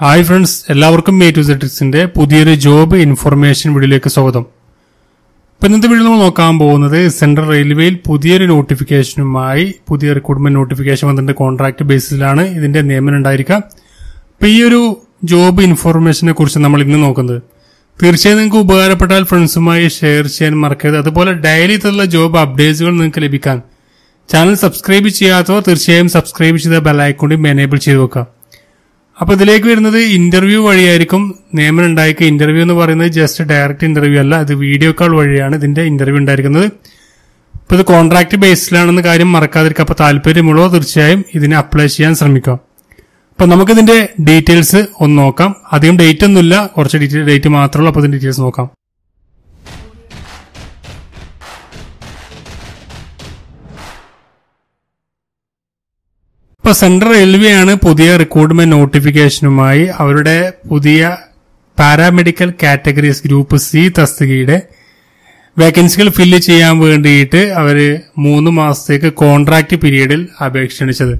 hi friends എല്ലാവർക്കും A to സെറ്റിക്സിൻ്റെ പുതിയൊരു ജോബ് ഇൻഫർമേഷൻ വീഡിയോയിലേക്ക് സ്വാഗതം ഇപ്പം ഇന്നത്തെ വീഡിയോ നമ്മൾ നോക്കാൻ പോകുന്നത് സെൻട്രൽ റെയിൽവേയിൽ പുതിയൊരു നോട്ടിഫിക്കേഷനുമായി പുതിയ റിക്രൂട്ട്മെന്റ് നോട്ടിഫിക്കേഷൻ വന്നിട്ട് കോൺട്രാക്ട് ബേസിസിലാണ് ഇതിന്റെ നിയമനം ഉണ്ടായിരിക്കുക അപ്പൊ ഈ ഒരു ജോബ് ഇൻഫർമേഷനെ കുറിച്ച് നമ്മൾ ഇന്ന് നോക്കുന്നത് തീർച്ചയായും നിങ്ങൾക്ക് ഉപകാരപ്പെട്ടാൽ ഫ്രണ്ട്സുമായി ഷെയർ ചെയ്യാൻ മറക്കരുത് അതുപോലെ ഡയലി തരുള്ള ജോബ് അപ്ഡേറ്റ്സുകൾ നിങ്ങൾക്ക് ലഭിക്കാൻ ചാനൽ സബ്സ്ക്രൈബ് ചെയ്യാത്തവർ തീർച്ചയായും സബ്സ്ക്രൈബ് ചെയ്ത ബെൽ ഐക്കോണിൽ എനേബിൾ ചെയ്ത് വെക്കുക അപ്പൊ ഇതിലേക്ക് വരുന്നത് ഇന്റർവ്യൂ വഴിയായിരിക്കും നിയമനം ഉണ്ടായിരിക്കുക ഇന്റർവ്യൂ എന്ന് പറയുന്നത് ജസ്റ്റ് ഡയറക്റ്റ് ഇന്റർവ്യൂ അല്ല അത് വീഡിയോ കോൾ വഴിയാണ് ഇതിന്റെ ഇന്റർവ്യൂ ഉണ്ടായിരിക്കുന്നത് ഇപ്പൊ ഇത് കോൺട്രാക്ട് ബേസിലാണെന്ന് കാര്യം മറക്കാതിരിക്കുക അപ്പൊ താല്പര്യമുള്ളോ തീർച്ചയായും ഇതിനെ അപ്ലൈ ചെയ്യാൻ ശ്രമിക്കാം അപ്പൊ നമുക്കിതിന്റെ ഡീറ്റെയിൽസ് ഒന്ന് നോക്കാം അധികം ഡേറ്റ് ഒന്നുമില്ല കുറച്ച് ഡീറ്റെയിൽ ഡേറ്റ് മാത്രമേ ഉള്ളൂ അപ്പൊ ഇതിന്റെ ഡീറ്റെയിൽസ് നോക്കാം അപ്പോൾ സെൻട്രൽ റെയിൽവേ ആണ് പുതിയ റിക്രൂട്ട്മെന്റ് നോട്ടിഫിക്കേഷനുമായി അവരുടെ പുതിയ പാരാമെഡിക്കൽ കാറ്റഗറീസ് ഗ്രൂപ്പ് സി തസ്തികയുടെ വേക്കൻസികൾ ഫില്ല് ചെയ്യാൻ വേണ്ടിയിട്ട് അവർ മൂന്ന് മാസത്തേക്ക് കോൺട്രാക്ട് പീരീഡിൽ അപേക്ഷ ക്ഷണിച്ചത്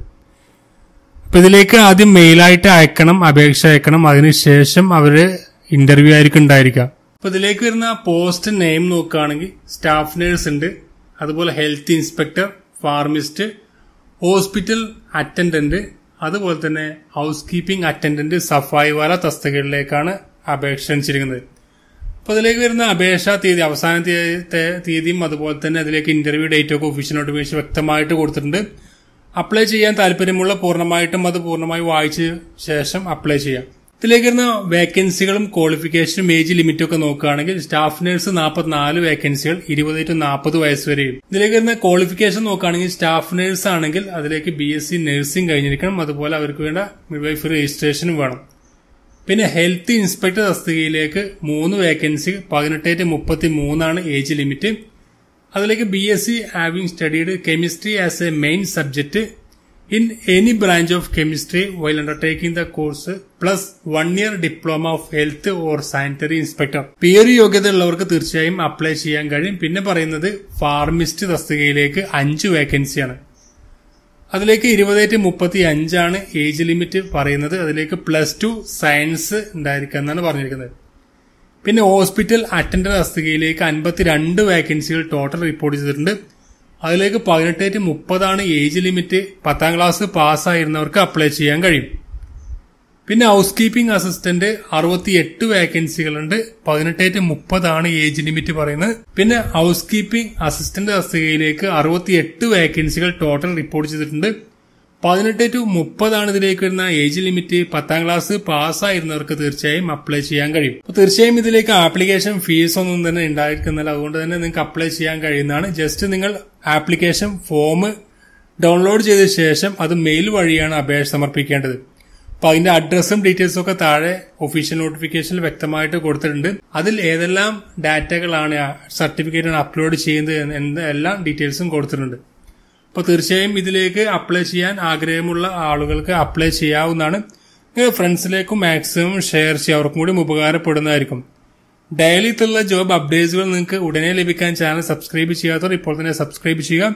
അപ്പം ഇതിലേക്ക് ആദ്യം മെയിലായിട്ട് അയക്കണം അപേക്ഷ അയക്കണം അതിനുശേഷം അവർ ഇന്റർവ്യൂ ആയിരിക്കും ഉണ്ടായിരിക്കുക അപ്പൊ ഇതിലേക്ക് വരുന്ന പോസ്റ്റ് നെയിം നോക്കുകയാണെങ്കിൽ സ്റ്റാഫ് നേഴ്സ് ഉണ്ട് അതുപോലെ health inspector pharmacist hospital attendant അതുപോലെ തന്നെ ഹൗസ് കീപ്പിംഗ് അറ്റൻഡന്റ് സഫായിവാല തസ്തികകളിലേക്കാണ് അപേക്ഷ ക്ഷണിച്ചിരിക്കുന്നത് അപ്പൊ അതിലേക്ക് വരുന്ന അപേക്ഷാ തീയതി അവസാന തീയതിയും അതുപോലെ തന്നെ അതിലേക്ക് ഇന്റർവ്യൂ ഡേറ്റ് ഒക്കെ ഒഫീഷ്യൽ നോട്ടിഫിക്കേഷൻ വ്യക്തമായിട്ട് കൊടുത്തിട്ടുണ്ട് അപ്ലൈ ചെയ്യാൻ താല്പര്യമുള്ള പൂർണ്ണമായിട്ടും അത് പൂർണ്ണമായി വായിച്ച ശേഷം അപ്ലൈ ചെയ്യാം ഇതിലേക്ക് വരുന്ന വേക്കൻസികളും ക്വാളിഫിക്കേഷനും ഏജ് ലിമിറ്റും ഒക്കെ നോക്കുകയാണെങ്കിൽ സ്റ്റാഫ് നഴ്സ് നാല് വേക്കൻസികൾ ഇരുപത് ടു നാൽപ്പത് വയസ്സ് വരെയും ഇതിലേക്ക് വരുന്ന ക്വാളിഫിക്കേഷൻ നോക്കുകയാണെങ്കിൽ സ്റ്റാഫ് നഴ്സ് ആണെങ്കിൽ അതിലേക്ക് ബി എസ് സി നഴ്സിംഗ് കഴിഞ്ഞിരിക്കണം അതുപോലെ അവർക്ക് വേണ്ട മിഡ്വൈഫ് രജിസ്ട്രേഷനും വേണം പിന്നെ ഹെൽത്ത് ഇൻസ്പെക്ടർ തസ്തികയിലേക്ക് മൂന്ന് വേക്കൻസി പതിനെട്ട് ടു മുപ്പത്തി മൂന്നാണ് ഏജ് ലിമിറ്റ് അതിലേക്ക് B S C having studied chemistry as a main subject in any branch of chemistry while undertaking the course plus one year diploma of health or sanitary inspector പി ഒരു യോഗ്യത ഉള്ളവർക്ക് തീർച്ചയായും apply ചെയ്യാൻ കഴിയും പിന്നെ പറയുന്നത് ഫാർമിസ്റ്റ് തസ്തികയിലേക്ക് അഞ്ച് വേക്കൻസിയാണ് അതിലേക്ക് ഇരുപതേറ്റ് മുപ്പത്തി അഞ്ചാണ് ഏജ് ലിമിറ്റ് പറയുന്നത് അതിലേക്ക് പ്ലസ് ടു സയൻസ് ഉണ്ടായിരിക്കാം എന്നാണ് പറഞ്ഞിരിക്കുന്നത് പിന്നെ ഹോസ്പിറ്റൽ അറ്റൻഡർ തസ്തികയിലേക്ക് അൻപത്തിരണ്ട് വേക്കൻസികൾ ടോട്ടൽ റിപ്പോർട്ട് ചെയ്തിട്ടുണ്ട് അതിലേക്ക് പതിനെട്ട് ടു മുപ്പതാണ് ഏജ് ലിമിറ്റ് പത്താം ക്ലാസ് പാസ്സായിരുന്നവർക്ക് അപ്ലൈ ചെയ്യാൻ കഴിയും പിന്നെ ഹൗസ് കീപ്പിംഗ് അസിസ്റ്റന്റ് അറുപത്തി എട്ട് വേക്കൻസികളുണ്ട് പതിനെട്ട് ടു മുപ്പതാണ് ഏജ് ലിമിറ്റ് പറയുന്നത് പിന്നെ ഹൗസ് കീപ്പിംഗ് അസിസ്റ്റന്റ് തസ്തികയിലേക്ക് അറുപത്തി എട്ട് വേക്കൻസികൾ ടോട്ടൽ റിപ്പോർട്ട് ചെയ്തിട്ടുണ്ട് പതിനെട്ട് ടു മുപ്പതാണ് ഇതിലേക്ക് വരുന്ന ഏജ് ലിമിറ്റ് പത്താം ക്ലാസ് പാസ്സായിരുന്നവർക്ക് തീർച്ചയായും അപ്ലൈ ചെയ്യാൻ കഴിയും തീർച്ചയായും ഇതിലേക്ക് ആപ്ലിക്കേഷൻ ഫീസ് ഒന്നും തന്നെ ഉണ്ടായിരിക്കുന്നില്ല അതുകൊണ്ട് തന്നെ നിങ്ങൾക്ക് അപ്ലൈ ചെയ്യാൻ കഴിയുന്നതാണ് ജസ്റ്റ് നിങ്ങൾ ആപ്ലിക്കേഷൻ ഫോം ഡൗൺലോഡ് ചെയ്ത ശേഷം അത് മെയിൽ വഴിയാണ് അപേക്ഷ സമർപ്പിക്കേണ്ടത് അപ്പൊ അതിന്റെ അഡ്രസ്സും ഡീറ്റെയിൽസും ഒക്കെ താഴെ ഒഫീഷ്യൽ നോട്ടിഫിക്കേഷനിൽ വ്യക്തമായിട്ട് കൊടുത്തിട്ടുണ്ട് അതിൽ ഏതെല്ലാം ഡാറ്റകളാണ് സർട്ടിഫിക്കറ്റാണ് അപ്ലോഡ് ചെയ്യുന്നത് എന്ന എല്ലാ ഡീറ്റെയിൽസും കൊടുത്തിട്ടുണ്ട് അപ്പൊ തീർച്ചയായും ഇതിലേക്ക് അപ്ലൈ ചെയ്യാൻ ആഗ്രഹമുള്ള ആളുകൾക്ക് അപ്ലൈ ചെയ്യാവുന്നതാണ് ഫ്രണ്ട്സിലേക്കും മാക്സിമം ഷെയർ ചെയ്യാം അവർക്കും കൂടി ഉപകാരപ്പെടുന്നതായിരിക്കും ഡെയിലി തുള്ള ജോബ് അപ്ഡേറ്റ്സുകൾ നിങ്ങൾക്ക് ഉടനെ ലഭിക്കാൻ ചാനൽ സബ്സ്ക്രൈബ് ചെയ്യാത്തവർ ഇപ്പോൾ തന്നെ സബ്സ്ക്രൈബ് ചെയ്യുക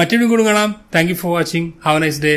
മറ്റൊരു കൂടി കാണാം thank for watching have nice day